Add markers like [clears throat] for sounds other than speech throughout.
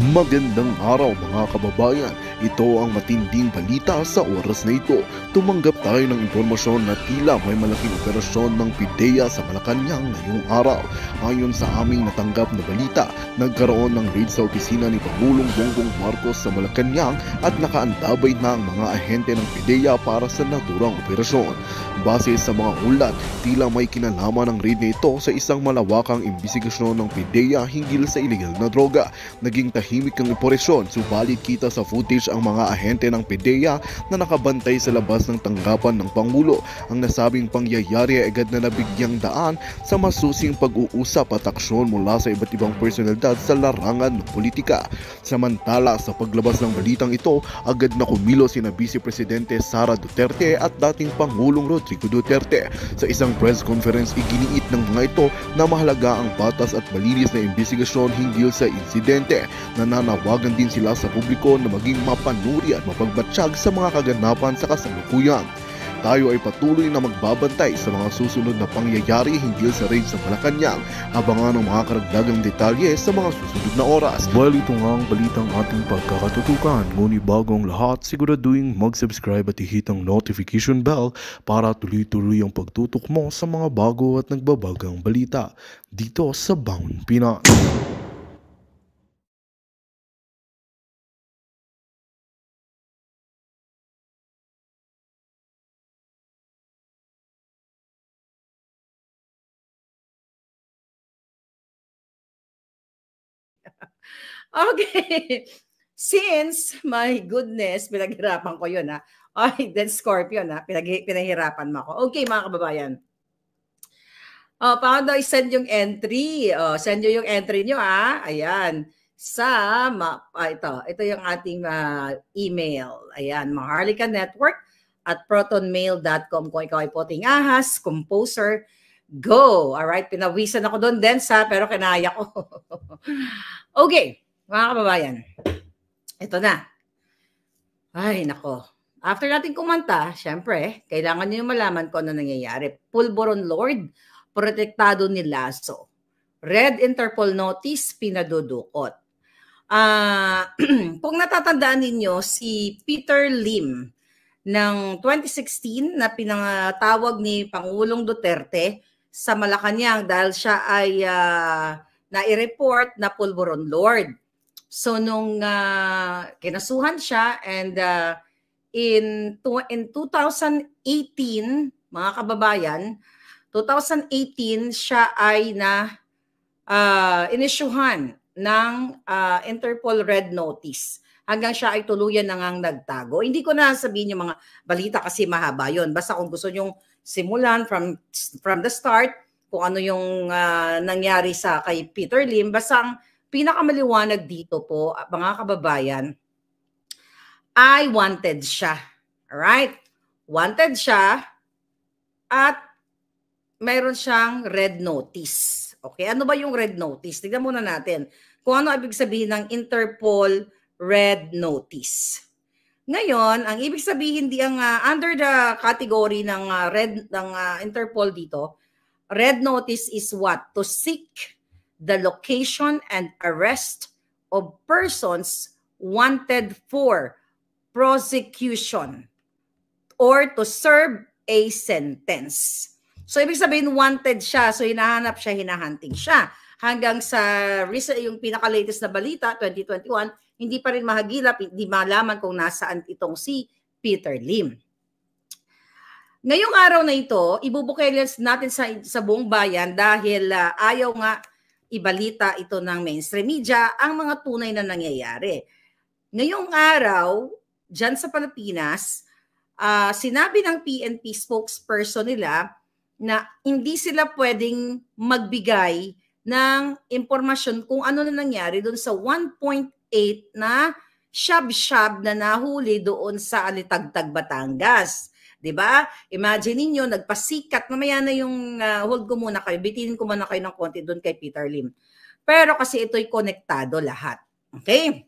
Magandang araw mga kababayan. Ito ang matinding balita sa oras na ito. Tumanggap tayo ng impormasyon na tila may malaking operasyon ng PIDEA sa Malacanang ngayong araw. Ayon sa aming natanggap na balita, nagkaroon ng raid sa opisina ni Pangulong Bongbong Marcos sa Malacanang at nakaantabay na ang mga ahente ng PIDEA para sa naturang operasyon. Base sa mga ulat, tila may kinalaman ng raid na ito sa isang malawakang imbisigasyon ng PIDEA hinggil sa ilegal na droga. Naging tahimik ang operasyon subalit kita sa footage ang mga ahente ng PDEA na nakabantay sa labas ng tanggapan ng Pangulo. Ang nasabing pangyayari ay agad na nabigyang daan sa masusing pag-uusap at aksyon mula sa iba't ibang personalidad sa larangan ng politika. Samantala sa paglabas ng balitang ito, agad na kumilo si na Vice Presidente Sara Duterte at dating Pangulong Rodrigo Duterte. Sa isang press conference, iginiit ng mga ito na mahalaga ang batas at malinis na investigasyon hinggil sa insidente. Nananawagan din sila sa publiko na maging mapagpapalit panuri at mapagbatsyag sa mga kaganapan sa kasalukuyan. Tayo ay patuloy na magbabantay sa mga susunod na pangyayari hinggil sa raid sa Malacanang. Abangan ang mga karagdagang detalye sa mga susunod na oras. Well, ito nga ang balitang ating pagkakatutukan. Ngunit bago ang lahat, siguraduhin mag-subscribe at ihit ang notification bell para tuloy-tuloy ang pagtutok mo sa mga bago at nagbabagang balita dito sa Bound Pinas. [laughs] okay. Since, my goodness, pinaghirapan ko yun ha. Ay, then Scorpio na, pinag pinahirapan mo ako. Okay, mga kababayan. Oh, paano daw i-send yung entry? Oh, send nyo yung entry nyo ha? Ayan. Sa, ma, ah, ito, ito yung ating uh, email. Ayan, maharlika network at protonmail.com kung ikaw ay poting ahas, composer, go. All right, pinawisan ako doon densa pero kinaya ko. [laughs] okay, mga kababayan. Ito na. Ay, nako. After natin kumanta, syempre, kailangan niyo malaman ko ano nangyayari. Pulboron Lord, protektado ni Lazo. Red Interpol Notice, pinadudukot. Uh, [clears throat] kung natatandaan ninyo, si Peter Lim ng 2016 na pinatawag ni Pangulong Duterte sa Malacanang dahil siya ay uh, nai-report na pulburon lord. So nung uh, kinasuhan siya and uh, in in 2018 mga kababayan 2018 siya ay na uh, inisyuhan ng uh, Interpol Red Notice hanggang siya ay tuluyan na nagtago. Hindi ko na sabihin yung mga balita kasi mahaba yon. Basta kung gusto nyong simulan from from the start kung ano yung uh, nangyari sa kay Peter Lim basta ang pinakamaliwanag dito po ah, mga kababayan I wanted siya all right wanted siya at mayroon siyang red notice okay ano ba yung red notice tignan muna natin kung ano ibig sabihin ng Interpol red notice ngayon, ang ibig sabihin di ang uh, under the category ng uh, red ng uh, Interpol dito, red notice is what? To seek the location and arrest of persons wanted for prosecution or to serve a sentence. So ibig sabihin wanted siya, so hinahanap siya, hinahunting siya. Hanggang sa recent yung pinaka-latest na balita 2021, hindi pa rin mahagilap, hindi malaman kung nasaan itong si Peter Lim. Ngayong araw na ito, ibubukelians natin sa, sa buong bayan dahil uh, ayaw nga ibalita ito ng mainstream media ang mga tunay na nangyayari. Ngayong araw, dyan sa Pilipinas, uh, sinabi ng PNP spokesperson nila na hindi sila pwedeng magbigay ng impormasyon kung ano na nangyari doon sa 1.8 na shab-shab na nahuli doon sa Alitagtag, Batangas. 'Di ba? Imagine niyo nagpasikat mamaya na yung uh, hold ko muna kayo, bitinin ko muna kayo ng konti doon kay Peter Lim. Pero kasi ito'y konektado lahat. Okay?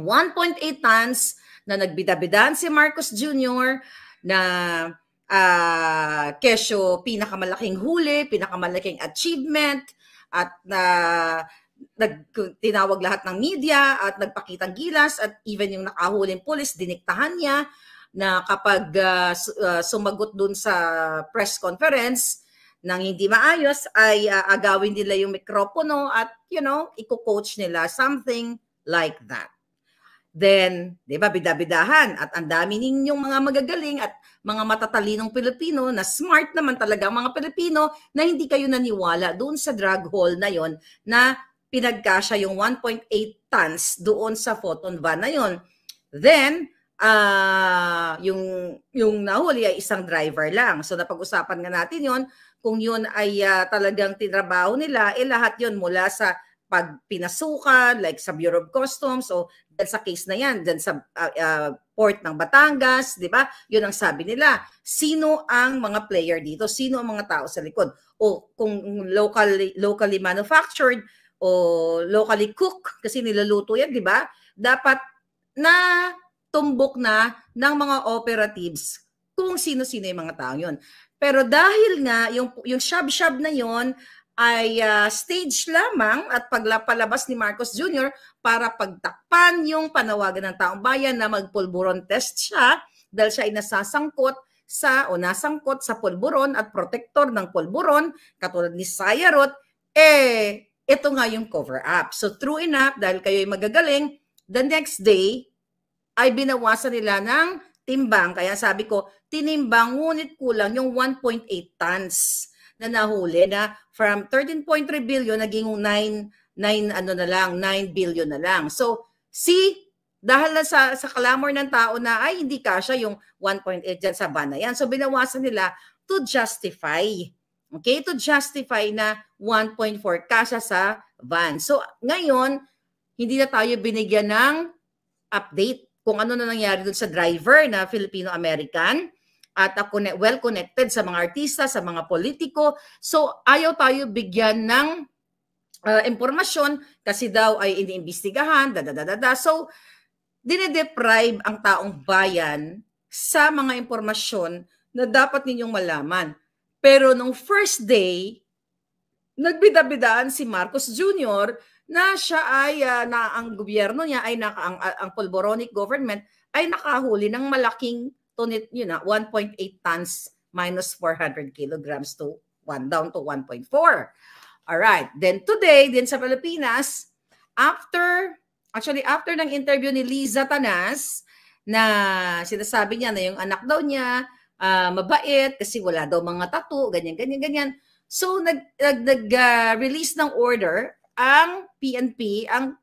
1.8 tons na nagbidabidan si Marcos Jr. na uh, kesyo pinakamalaking huli, pinakamalaking achievement at na uh, nag, tinawag lahat ng media at nagpakitang gilas at even yung nakahuling pulis, diniktahan niya na kapag uh, sumagot dun sa press conference nang hindi maayos ay uh, agawin nila yung mikropono at you know, iko-coach nila something like that. Then, 'di ba bidabidahan at ang dami ninyong mga magagaling at mga matatalinong Pilipino na smart naman talaga ang mga Pilipino na hindi kayo naniwala doon sa drug hall na yon na pinagkasya yung 1.8 tons doon sa photon van na yon. Then, uh, yung, yung nahuli ay isang driver lang. So napag-usapan nga natin yon kung yun ay uh, talagang tinrabaho nila, eh lahat yon mula sa pagpinasukan, like sa Bureau of Customs o dyan sa case na yan, dyan sa uh, uh, port ng Batangas, di ba? Yun ang sabi nila. Sino ang mga player dito? Sino ang mga tao sa likod? O kung locally, locally manufactured, o locally cook kasi nilaluto yan, di ba? Dapat na tumbok na ng mga operatives kung sino-sino yung mga tao yun. Pero dahil nga yung, yung shab-shab na yon ay uh, stage lamang at paglapalabas ni Marcos Jr. para pagtakpan yung panawagan ng taong bayan na magpulburon test siya dahil siya ay nasasangkot sa o nasangkot sa pulburon at protektor ng pulburon katulad ni Sayarot, eh ito nga yung cover up. So true enough, dahil kayo ay magagaling, the next day ay binawasan nila ng timbang. Kaya sabi ko, tinimbang ngunit kulang yung 1.8 tons na nahuli na from 13.3 billion naging 9 9 ano na lang 9 billion na lang. So see dahil na sa sa clamor ng tao na ay hindi kasya yung 1.8 diyan sa ban na yan. So binawasan nila to justify Okay, to justify na 1.4 kasa sa van. So ngayon, hindi na tayo binigyan ng update kung ano na nangyari doon sa driver na Filipino-American at well connected sa mga artista, sa mga politiko. So ayaw tayo bigyan ng uh, impormasyon kasi daw ay iniimbestigahan, da, da, da, da, da. So dinedeprive ang taong bayan sa mga impormasyon na dapat ninyong malaman. Pero nung first day, nagbidabidaan si Marcos Jr. na siya ay uh, na ang gobyerno niya ay naka, ang, ah, ang Polboronic government ay nakahuli ng malaking tunit yun na 1.8 tons minus 400 kilograms to 1 down to 1.4. All right. Then today din sa Pilipinas after actually after ng interview ni Liza Tanas na sinasabi niya na yung anak daw niya uh, mabait kasi wala daw mga tattoo, ganyan, ganyan, ganyan. So, nag-release nag, nag, uh, ng order ang PNP, ang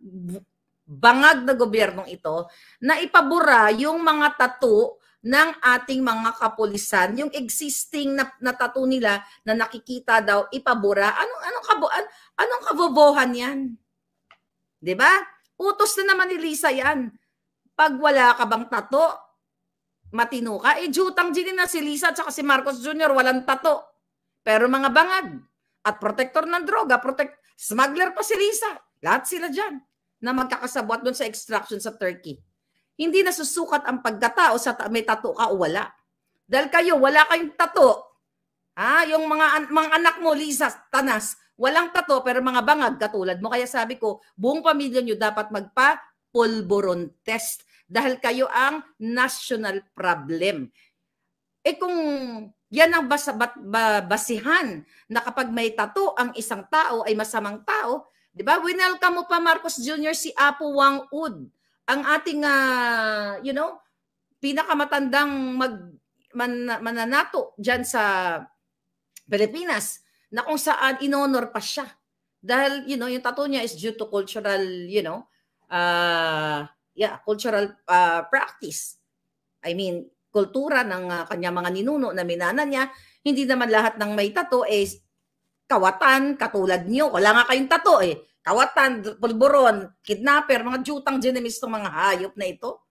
bangag na gobyernong ito, na ipabura yung mga tattoo ng ating mga kapulisan, yung existing na, na tattoo nila na nakikita daw, ipabura. Anong, anong, kabo, an, anong kabobohan yan? ba? Diba? Utos na naman ni Lisa yan. Pag wala ka bang tato, matino ka. Eh, jutang din na si Lisa at si Marcos Jr. walang tato. Pero mga bangad. at protector ng droga, protect, smuggler pa si Lisa. Lahat sila dyan na magkakasabwat doon sa extraction sa Turkey. Hindi nasusukat ang pagkatao sa may tato ka o wala. Dahil kayo, wala kayong tato. Ha? Yung mga, mga anak mo, Lisa, Tanas, walang tato pero mga bangag katulad mo. Kaya sabi ko, buong pamilya nyo dapat magpa-pulboron test dahil kayo ang national problem. Eh kung yan ang bas- basihan na kapag may tato ang isang tao ay masamang tao, 'di ba? Winelcome mo pa Marcos Jr. si Apo Wang Ud, ang ating uh, you know, pinakamatandang mag man, mananato diyan sa Pilipinas na kung saan inonor pa siya. Dahil you know, yung tato niya is due to cultural, you know, uh, yeah, cultural uh, practice. I mean, kultura ng uh, kanya mga ninuno na minana niya, hindi naman lahat ng may tato eh kawatan, katulad niyo. Wala nga kayong tato eh. Kawatan, pulburon, kidnapper, mga jutang genemis ng mga hayop na ito.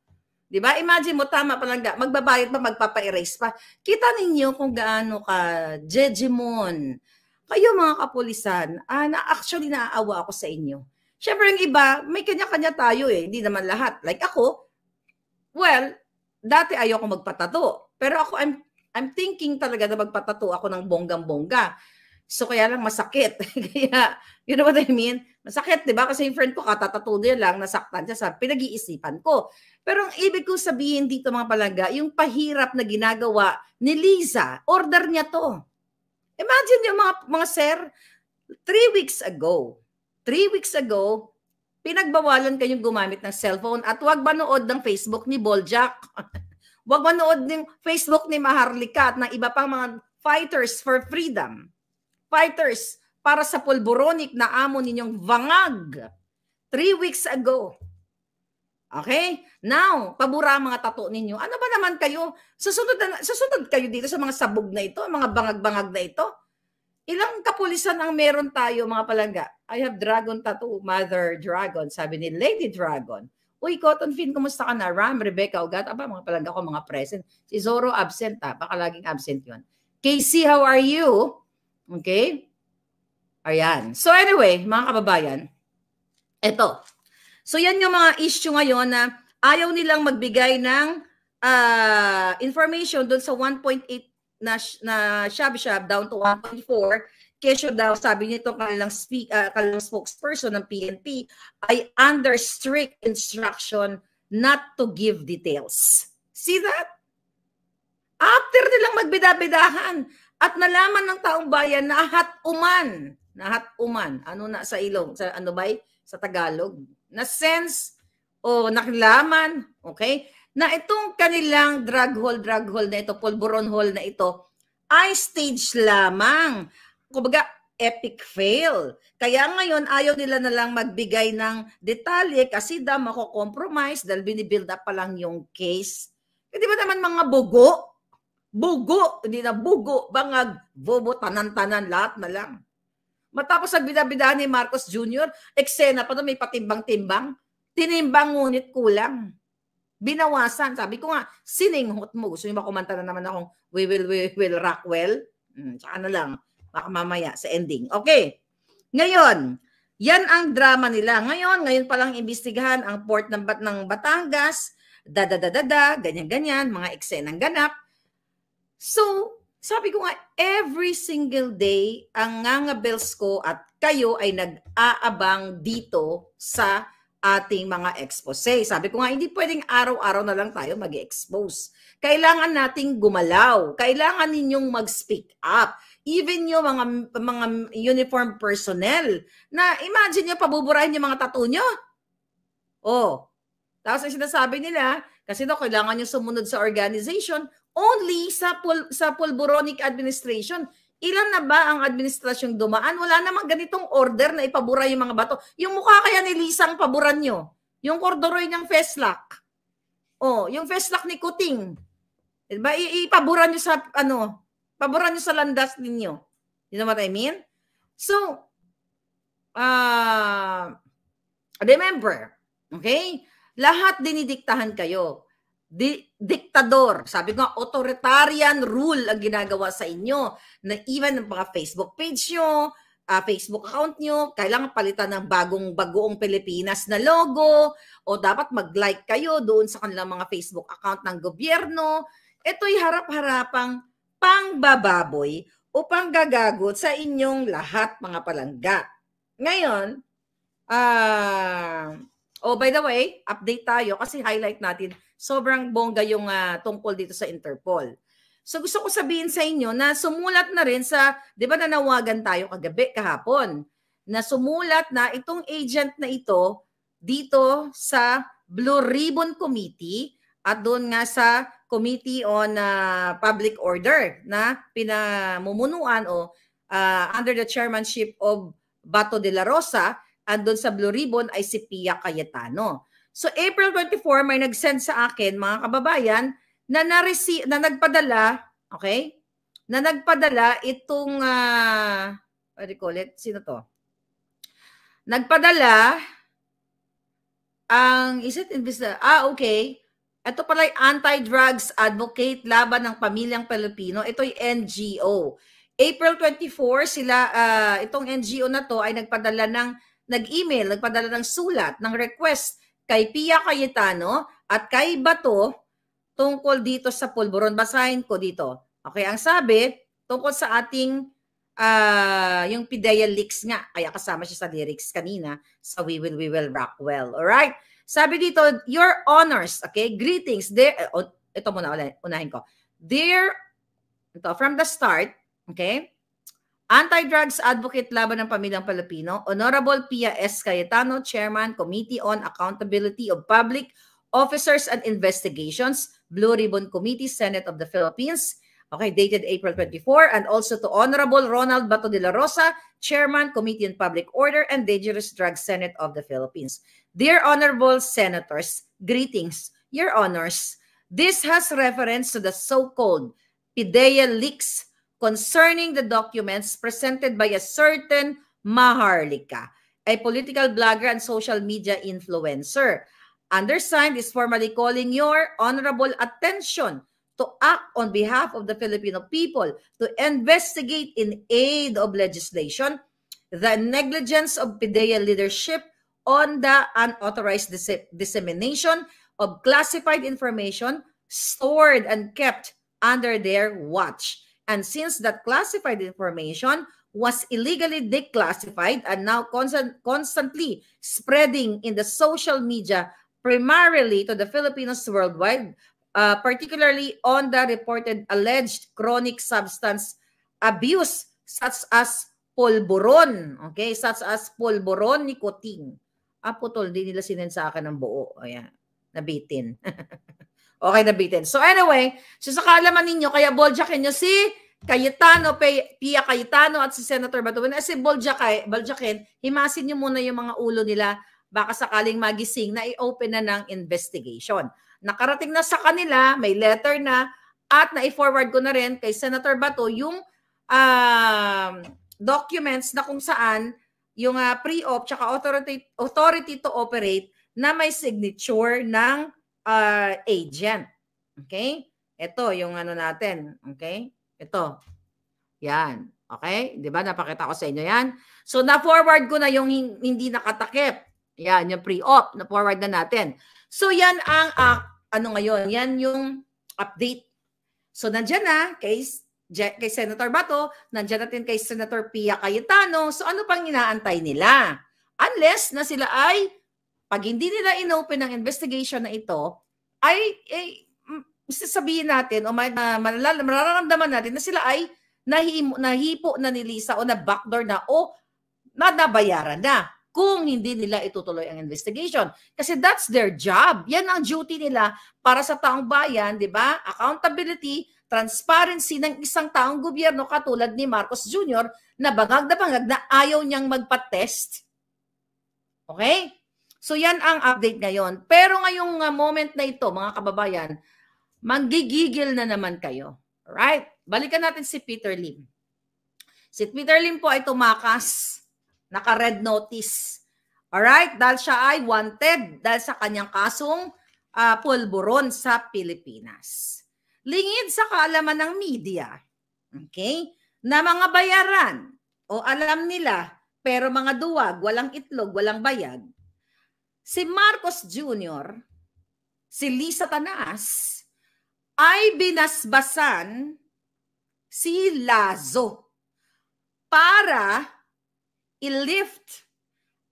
'Di ba? Imagine mo tama pa lang magbabayad pa, magpapa-erase pa. Kita ninyo kung gaano ka jejimon. Kayo mga kapulisan, ah, na actually naaawa ako sa inyo Siyempre, ang iba, may kanya-kanya tayo eh. Hindi naman lahat. Like ako, well, dati ayoko magpatato. Pero ako, I'm, I'm thinking talaga na magpatato ako ng bonggang-bongga. So, kaya lang masakit. [laughs] kaya, you know what I mean? Masakit, di ba? Kasi yung friend ko, katatato niya lang, nasaktan siya sa pinag-iisipan ko. Pero ang ibig ko sabihin dito, mga palaga, yung pahirap na ginagawa ni Lisa, order niya to. Imagine yung mga, mga sir, three weeks ago, three weeks ago, pinagbawalan kayong gumamit ng cellphone at huwag manood ng Facebook ni Boljak. [laughs] huwag manood ng Facebook ni Maharlika at ng iba pang mga fighters for freedom. Fighters para sa pulboronic na amo ninyong vangag. Three weeks ago, Okay? Now, pabura ang mga tato ninyo. Ano ba naman kayo? Susunod, na, susunod kayo dito sa mga sabog na ito, mga bangag-bangag na ito. Ilang kapulisan ang meron tayo mga palangga? I have dragon tattoo, mother dragon, sabi ni Lady Dragon. Uy, Cotton Finn, kumusta ka na? Ram, Rebecca, Ugat, aba, mga palangga ko, mga present. Si Zoro, absent ha. Ah. Baka laging absent yon. Casey, how are you? Okay? Ayan. So anyway, mga kababayan, eto. So yan yung mga issue ngayon na ayaw nilang magbigay ng uh, information doon sa 1.8 na, na Shabshab down to 1.4. Kesyo daw, sabi nito kanilang, speak, uh, kanilang spokesperson ng PNP, ay under strict instruction not to give details. See that? After nilang magbidabidahan at nalaman ng taong bayan na hat uman, na uman, ano na sa ilong, sa ano ba eh, sa Tagalog, na sense o naklaman, okay? na itong kanilang drug hole, drug hole na ito, polvoron hole na ito, ay stage lamang. Kumbaga, epic fail. Kaya ngayon, ayaw nila na lang magbigay ng detalye kasi daw mako-compromise dahil binibuild up pa lang yung case. Hindi eh, ba naman mga bugo? Bugo, hindi na bugo, bangag, bobo, tanan-tanan, lahat na lang. Matapos ang binabida ni Marcos Jr., eksena pa na may patimbang-timbang, tinimbang ngunit kulang. Binawasan. Sabi ko nga, sininghot mo. Gusto nyo makumanta na naman akong We Will, We Will, Rock Well? Hmm, tsaka na lang. Baka mamaya sa ending. Okay. Ngayon, yan ang drama nila. Ngayon, ngayon palang imbestigahan ang port ng, bat ng Batangas, dadadadada, ganyan-ganyan, mga eksenang ganap. So, sabi ko nga, every single day, ang ngangabels ko at kayo ay nag-aabang dito sa ating mga expose. Sabi ko nga, hindi pwedeng araw-araw na lang tayo mag expose Kailangan nating gumalaw. Kailangan ninyong mag-speak up. Even yung mga, mga uniform personnel na imagine nyo, pabuburahin yung mga tattoo nyo. Oh. Tapos ang sinasabi nila, kasi daw kailangan nyo sumunod sa organization, only sa, pul- sa Pulboronic administration. Ilan na ba ang administrasyong dumaan? Wala namang ganitong order na ipabura yung mga bato. Yung mukha kaya ni Lisang paboran nyo. Yung corduroy ng Feslac. Oh, yung Feslac ni Kuting. Diba? I- ipaboran nyo sa, ano, paboran nyo sa landas ninyo. You know what I mean? So, uh, remember, okay? Lahat dinidiktahan kayo di- diktador. Sabi ko, authoritarian rule ang ginagawa sa inyo na even ang mga Facebook page nyo, uh, Facebook account nyo, kailangan palitan ng bagong bagoong Pilipinas na logo o dapat mag-like kayo doon sa kanilang mga Facebook account ng gobyerno. Ito'y harap-harapang pangbababoy o panggagagot sa inyong lahat mga palangga. Ngayon, ah... Uh, Oh, by the way, update tayo kasi highlight natin sobrang bongga yung uh, tungkol dito sa Interpol. So gusto ko sabihin sa inyo na sumulat na rin sa, di ba nanawagan tayo kagabi, kahapon, na sumulat na itong agent na ito dito sa Blue Ribbon Committee at doon nga sa Committee on uh, Public Order na pinamumunuan o uh, under the chairmanship of Bato de la Rosa at doon sa Blue Ribbon ay si Pia Cayetano. So April 24, may nag-send sa akin, mga kababayan, na, naresi- na nagpadala, okay? Na nagpadala itong, uh, what do you call it? Sino to? Nagpadala ang, is it investor? Ah, okay. Ito pala yung anti-drugs advocate laban ng pamilyang Pilipino. Ito'y NGO. April 24, sila, uh, itong NGO na to ay nagpadala ng, nag-email, nagpadala ng sulat, ng request kay Pia Cayetano at kay Bato tungkol dito sa pulburon. Basahin ko dito. Okay, ang sabi tungkol sa ating uh, yung Pidea Leaks nga. Kaya kasama siya sa lyrics kanina sa We Will We Will Rock Rockwell. Alright? Sabi dito, your honors, okay? Greetings. Dear, oh, ito muna, unahin ko. Dear, ito, from the start, okay? Anti-Drugs Advocate Laban ng Pamilyang Palapino, Honorable Pia S. Cayetano, Chairman, Committee on Accountability of Public Officers and Investigations, Blue Ribbon Committee, Senate of the Philippines, okay, dated April 24, and also to Honorable Ronald Bato de la Rosa, Chairman, Committee on Public Order and Dangerous Drugs Senate of the Philippines. Dear Honorable Senators, greetings, Your Honors. This has reference to the so-called PIDEA leaks concerning the documents presented by a certain Maharlika, a political blogger and social media influencer. Undersigned is formally calling your honorable attention to act on behalf of the Filipino people to investigate in aid of legislation the negligence of PIDEA leadership on the unauthorized dissemination of classified information stored and kept under their watch. And since that classified information was illegally declassified and now constant, constantly spreading in the social media, primarily to the Filipinos worldwide, uh, particularly on the reported alleged chronic substance abuse such as polboron, okay, such as polboron nicotine. Ah, putol, di nila sinend sa akin ng buo. Ayan, nabitin. [laughs] Okay, na nabitin. So anyway, sasakalaman ninyo, kaya boljakin nyo si Cayetano, Pia Cayetano at si Senator Bato. Kasi Boljacay, Boljakin, himasin nyo muna yung mga ulo nila baka sakaling magising na i-open na ng investigation. Nakarating na sa kanila, may letter na, at na-forward ko na rin kay Senator Bato yung uh, documents na kung saan yung uh, pre-op tsaka authority, authority to operate na may signature ng uh, agent. Mm-hmm. Okay? Ito yung ano natin. Okay? Ito. Yan. Okay? Di ba? Napakita ko sa inyo yan. So, na-forward ko na yung hindi nakatakip. Yan, yung pre-op. Na-forward na natin. So, yan ang, uh, ano ngayon, yan yung update. So, nandyan na, case kay Senator Bato, nandyan natin kay Senator Pia Cayetano. So, ano pang inaantay nila? Unless na sila ay, pag hindi nila inopen ang investigation na ito, ay, eh, ay sabihin natin o uh, mararamdaman natin na sila ay nahimo, nahipo na ni Lisa o na backdoor na o na nabayaran na kung hindi nila itutuloy ang investigation. Kasi that's their job. Yan ang duty nila para sa taong bayan, di ba? Accountability, transparency ng isang taong gobyerno katulad ni Marcos Jr. na bangag na bangag na ayaw niyang magpa-test. Okay? So yan ang update ngayon. Pero ngayong ah, moment na ito, mga kababayan, manggigigil na naman kayo. Right? Balikan natin si Peter Lim. Si Peter Lim po ay tumakas, naka-red notice. Alright? Dahil siya ay wanted dahil sa kanyang kasong uh, ah, pulburon sa Pilipinas. Lingid sa kaalaman ng media, okay, na mga bayaran o alam nila pero mga duwag, walang itlog, walang bayad, si Marcos Jr., si Lisa Tanas, ay binasbasan si Lazo para i-lift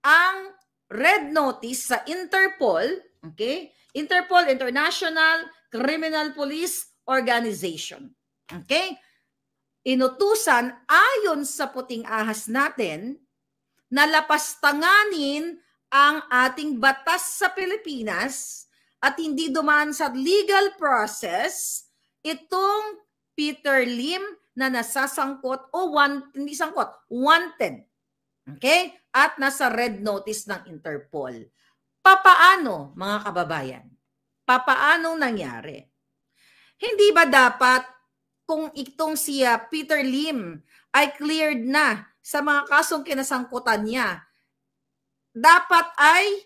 ang red notice sa Interpol, okay? Interpol, International Criminal Police Organization. Okay? Inutusan ayon sa puting ahas natin na lapastanganin ang ating batas sa Pilipinas at hindi dumaan sa legal process itong Peter Lim na nasasangkot o want, hindi sangkot, wanted. Okay? At nasa red notice ng Interpol. Papaano, mga kababayan? Papaano nangyari? Hindi ba dapat kung itong si Peter Lim ay cleared na sa mga kasong kinasangkutan niya dapat ay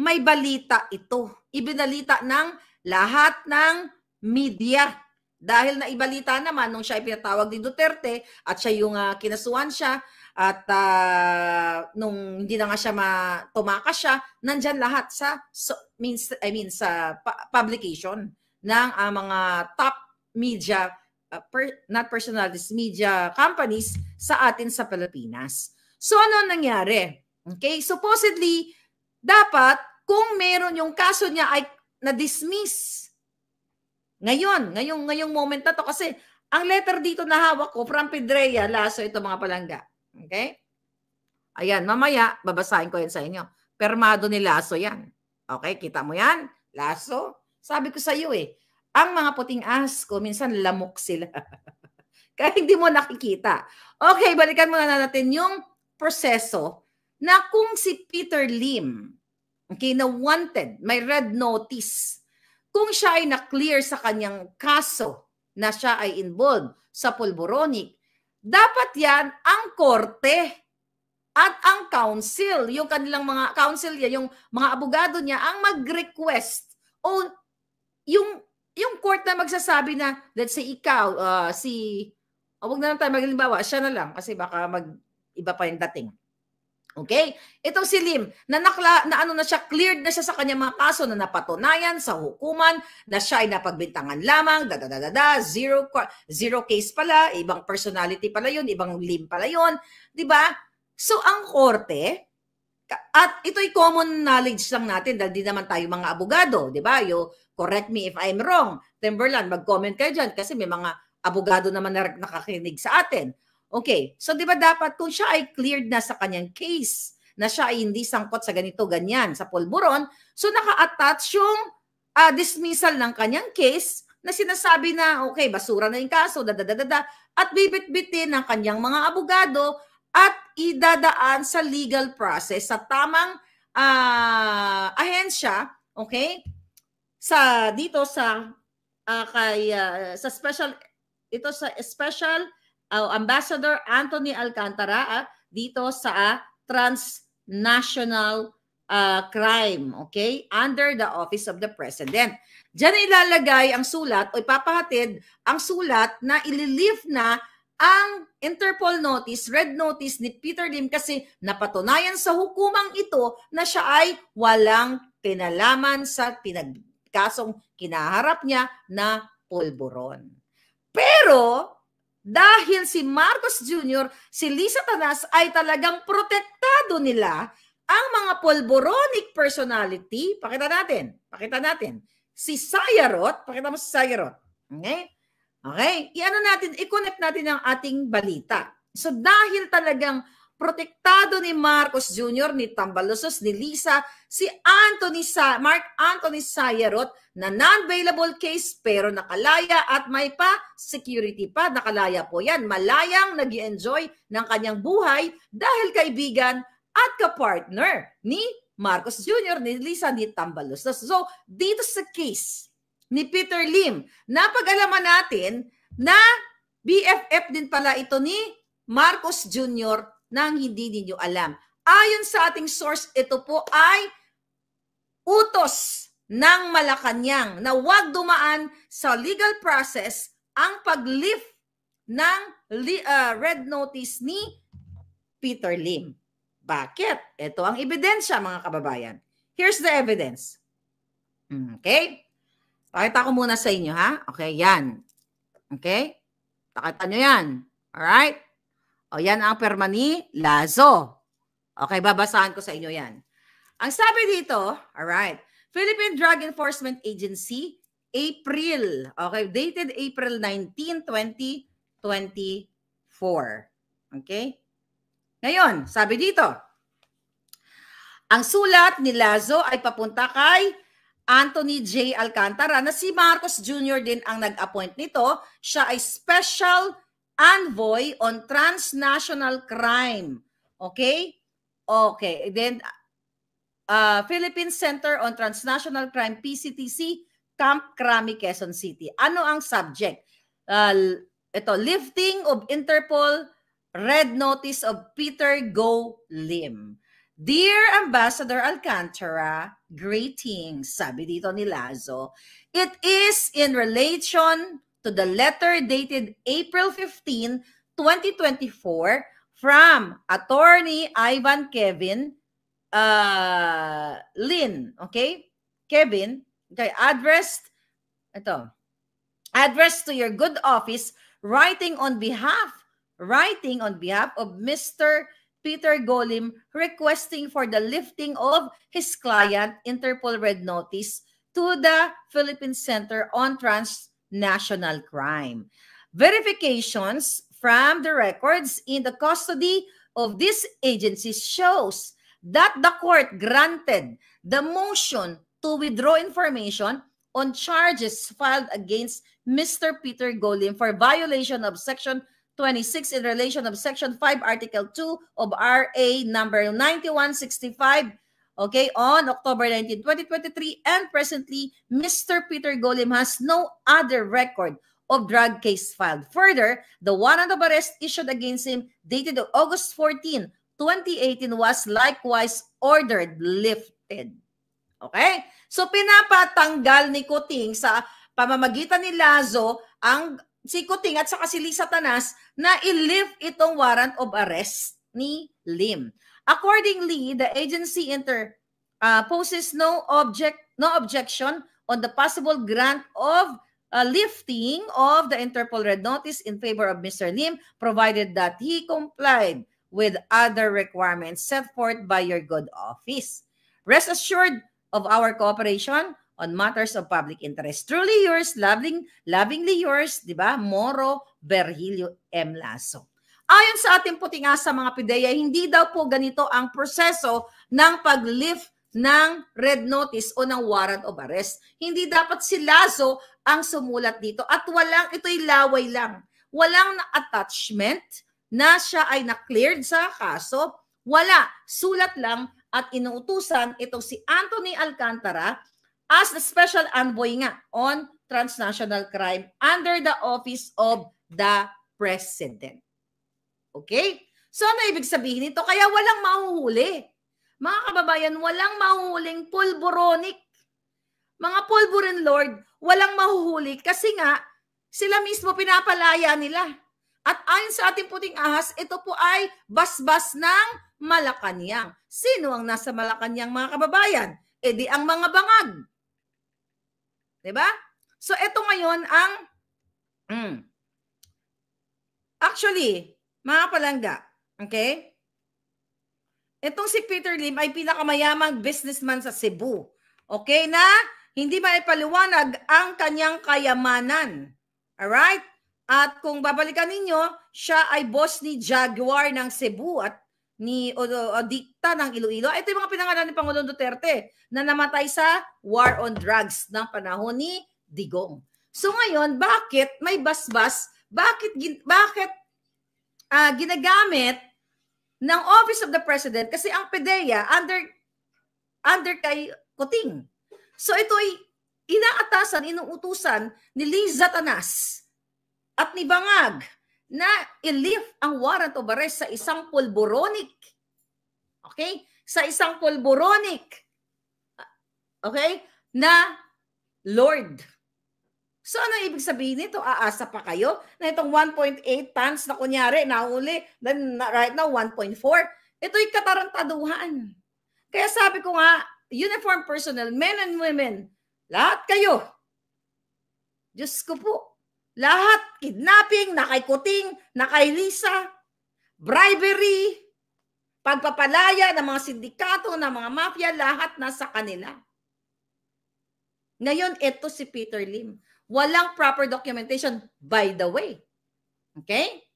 may balita ito. Ibinalita ng lahat ng media. Dahil na ibalita naman nung siya ay pinatawag ni Duterte at siya yung uh, ah, kinasuan siya at uh, nung hindi na nga siya tumaka siya, nandyan lahat sa so, means, I mean sa publication ng uh, mga top media uh, per, not personalities media companies sa atin sa Pilipinas. So ano nangyari? Okay? Supposedly, dapat kung meron yung kaso niya ay na-dismiss. Ngayon, ngayong, ngayong moment na to kasi ang letter dito na hawak ko from Pedrea Laso ito mga palangga. Okay? Ayan, mamaya babasahin ko yan sa inyo. Permado ni Laso yan. Okay, kita mo yan? Laso? Sabi ko sa iyo eh, ang mga puting as ko, minsan lamok sila. [laughs] Kaya hindi mo nakikita. Okay, balikan muna natin yung proseso na kung si Peter Lim, okay, na wanted, may red notice, kung siya ay na-clear sa kanyang kaso na siya ay involved sa pulboronic, dapat yan ang korte at ang council, yung kanilang mga council niya, yung mga abogado niya ang mag-request o yung yung court na magsasabi na let's say ikaw uh, si oh, wag na lang tayo maglimbawa, siya na lang kasi baka mag iba pa yung dating. Okay? Ito si Lim, na, nakla, na ano na siya, cleared na siya sa kanyang mga kaso na napatunayan sa hukuman na siya ay napagbintangan lamang, da da da da, da zero, zero case pala, ibang personality pala yun, ibang Lim pala yun, di ba? So ang korte, at ito'y common knowledge lang natin dahil di naman tayo mga abogado, di ba? You correct me if I'm wrong. Timberland, mag-comment kayo dyan kasi may mga abogado naman na nakakinig sa atin. Okay, so di ba dapat kung siya ay cleared na sa kanyang case, na siya ay hindi sangkot sa ganito, ganyan, sa pulburon, so naka-attach yung uh, dismissal ng kanyang case na sinasabi na, okay, basura na yung kaso, dadadadada, at bibitbitin ng kanyang mga abogado at idadaan sa legal process, sa tamang uh, ahensya, okay, sa dito sa uh, kay uh, sa special ito sa special uh, Ambassador Anthony Alcantara uh, dito sa uh, transnational uh, crime, okay? Under the office of the president. Diyan ilalagay ang sulat o ipapahatid ang sulat na ililift na ang Interpol notice, red notice ni Peter Lim kasi napatunayan sa hukumang ito na siya ay walang pinalaman sa pinagkasong kinaharap niya na pulburon. Pero dahil si Marcos Jr., si Lisa Tanas ay talagang protektado nila ang mga polboronic personality. Pakita natin. Pakita natin. Si Sayarot, pakita mo si Sayarot. Okay? Okay? I-ano natin, i-connect natin ang ating balita. So dahil talagang protektado ni Marcos Jr., ni Tambalosos, ni Lisa, si Anthony Sa Mark Anthony Sayarot na non-bailable case pero nakalaya at may pa security pa. Nakalaya po yan. Malayang nag enjoy ng kanyang buhay dahil kaibigan at kapartner ni Marcos Jr., ni Lisa, ni Tambalosos. So, dito sa case ni Peter Lim, napag-alaman natin na BFF din pala ito ni Marcos Jr nang hindi ninyo alam. Ayon sa ating source, ito po ay utos ng Malacanang na huwag dumaan sa legal process ang pag-lift ng ah, red notice ni Peter Lim. Bakit? Ito ang ebidensya mga kababayan. Here's the evidence. Hmm, okay? Pakita ko muna sa inyo ha. Okay, yan. Okay? Pakita nyo yan. Alright? O yan ang perma ni Lazo. Okay, babasahan ko sa inyo yan. Ang sabi dito, all right, Philippine Drug Enforcement Agency, April, okay, dated April 19, 2024. Okay? Ngayon, sabi dito, ang sulat ni Lazo ay papunta kay Anthony J. Alcantara na si Marcos Jr. din ang nag-appoint nito. Siya ay special Envoy on Transnational Crime. Okay? Okay. Then, uh, Philippine Center on Transnational Crime, PCTC, Camp Crami, Quezon City. Ano ang subject? Uh, ito, lifting of Interpol red notice of Peter Go Lim. Dear Ambassador Alcantara, greetings, sabi dito ni Lazo. It is in relation to the letter dated April 15, 2024 from attorney Ivan Kevin uh, Lin. Okay? Kevin, okay, addressed, ito, addressed to your good office, writing on behalf, writing on behalf of Mr. Peter Golim requesting for the lifting of his client Interpol Red Notice to the Philippine Center on Trans national crime. Verifications from the records in the custody of this agency shows that the court granted the motion to withdraw information on charges filed against Mr. Peter Golem for violation of Section 26 in relation of Section 5, Article 2 of RA number 9165 okay, on October 19, 2023, and presently, Mr. Peter Golem has no other record of drug case filed. Further, the warrant of arrest issued against him dated August 14, 2018 was likewise ordered lifted. Okay? So pinapatanggal ni Kuting sa pamamagitan ni Lazo ang si Kuting at saka si Lisa Tanas na i-lift itong warrant of arrest ni Lim. Accordingly, the agency inter uh, poses no object no objection on the possible grant of uh, lifting of the Interpol red notice in favor of Mr. Lim provided that he complied with other requirements set forth by your good office. Rest assured of our cooperation on matters of public interest. Truly yours, loving, lovingly yours, di ba? Moro Bergilio M. Lasso. Ayon sa ating putinga sa mga pideya, hindi daw po ganito ang proseso ng pag-lift ng red notice o ng warrant of arrest. Hindi dapat si Lazo ang sumulat dito. At walang, ito'y laway lang. Walang attachment na siya ay na-cleared sa kaso. Wala. Sulat lang at inuutusan itong si Anthony Alcantara as the special envoy nga on transnational crime under the office of the president. Okay? So ano ibig sabihin nito? Kaya walang mahuhuli. Mga kababayan, walang mahuhuling pulboronic. Mga pulburon lord, walang mahuhuli kasi nga sila mismo pinapalaya nila. At ayon sa ating puting ahas, ito po ay basbas ng Malacanang. Sino ang nasa Malacanang mga kababayan? E di ang mga bangag. ba? Diba? So ito ngayon ang mm, Actually, mga palangga, okay? Itong si Peter Lim ay pinakamayamang businessman sa Cebu. Okay na? Hindi ba maipaliwanag ang kanyang kayamanan. Alright? At kung babalikan ninyo, siya ay boss ni Jaguar ng Cebu at ni o, o, dikta ng Iloilo. Ito yung mga pinangalan ni Pangulong Duterte na namatay sa war on drugs ng panahon ni Digong. So ngayon, bakit may basbas? Bakit bakit uh, ginagamit ng Office of the President kasi ang PDEA under under kay Kuting. So ito ay inaatasan, inuutusan ni Liza Tanas at ni Bangag na i ilift ang warrant of arrest sa isang pulboronic. Okay? Sa isang pulboronic. Ah, okay? Na Lord. So ano ibig sabihin nito? Aasa pa kayo na itong 1.8 tons na kunyari nahuli, then right now 1.4. Ito'y katarantaduhan. Kaya sabi ko nga, uniform personnel, men and women, lahat kayo. Diyos ko po. Lahat, kidnapping, nakaikuting, nakailisa, bribery, pagpapalaya ng mga sindikato, ng mga mafia, lahat nasa kanila. Ngayon, ito si Peter Lim. Walang proper documentation, by the way. Okay?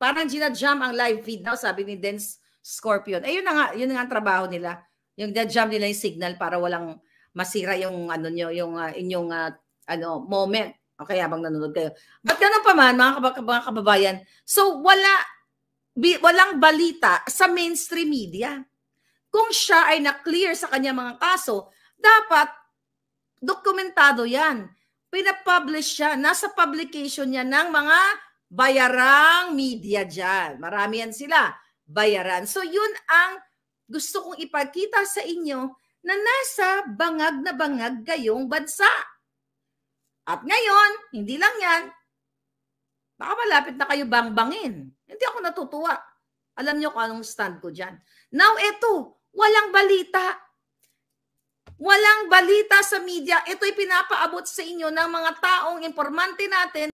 Parang ginajam ang live feed now, sabi ni Dense Scorpion. Eh, yun na nga, yun nga ang trabaho nila. Yung ginajam nila yung signal para walang masira yung ano nyo, yung uh, inyong uh, ano, moment. Okay, habang nanonood kayo. But ganun pa man, mga, kab- mga kababayan, so wala, bi- walang balita sa mainstream media. Kung siya ay na-clear sa kanya mga kaso, dapat dokumentado yan pinapublish siya, nasa publication niya ng mga bayarang media dyan. Marami yan sila, bayaran. So yun ang gusto kong ipakita sa inyo na nasa bangag na bangag kayong bansa. At ngayon, hindi lang yan, baka malapit na kayo bangbangin. Hindi ako natutuwa. Alam niyo kung anong stand ko dyan. Now, eto, walang balita. Walang balita sa media. Ito'y pinapaabot sa inyo ng mga taong informante natin